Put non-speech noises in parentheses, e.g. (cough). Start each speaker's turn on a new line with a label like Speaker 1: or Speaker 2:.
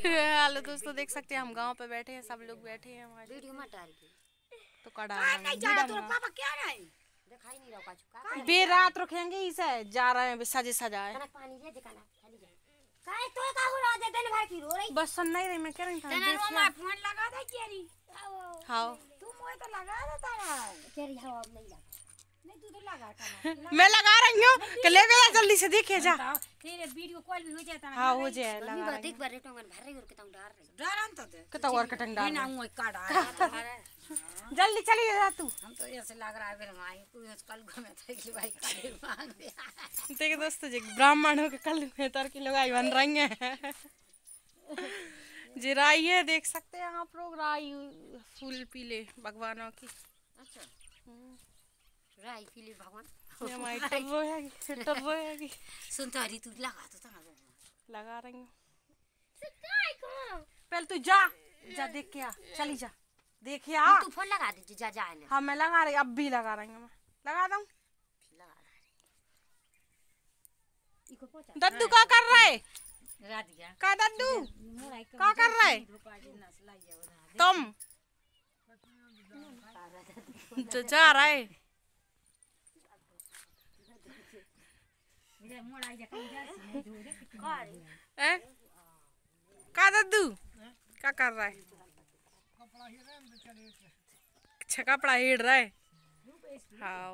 Speaker 1: (laughs) Hello दोस्तों देख सकते हैं हम गांव पे बैठे हैं सब लोग बैठे हैं हमारे वीडियो मत डाल के तो कड़ा नहीं जा रहा तोर पापा क्या रहे दिखाई नहीं रहा का बे रात रखेंगे इसे जा रहे हैं बे सजे सजाए पानी दे दिखाना चली जाए काय तो का हो रहा है दिन भर की रो रही बस सुन नहीं रही मैं कह रही था देख ले फोन लगा दे केरी हां तू मोए तो लगा देता रहा केरी हां अब नहीं लगा मैं तू तो लगा था (laughs) मैं लगा रही हूं कि ले जल्दी से देखे हाँ, जा वीडियो हाँ, कॉल भी हो जाता हां हो जाए लगा देख बार रेटो मन भरे और कतौ डार रे डारन तो दे कतौ और कटन डार ना वो का डार हाँ, तो (laughs) जल्दी चली जा तू हम तो ऐसे लग रहा है फिर हम आई तू कल घूमे थे तो कि भाई कल मांग दे देख दोस्तों जी ब्राह्मणों के कल में तरकी लोग आई बन रही है (laughs) जी राई है देख सकते हैं आप लोग राई फूल पीले भगवानों की अच्छा हम्म। भगवान सुन तो हरी तू लगा तो था लगा रही हूँ पहले तू जा जा देख के आ चली जा आ तू फोन लगा जा जा हाँ मैं लगा रही अब भी लगा रही हूँ मैं लगा दूँ दद्दू का कर है का दद्दू का कर रहे तुम जा रहा है का दादू क्या कर रहा है छका कपड़ा हिड़ रहा है हाँ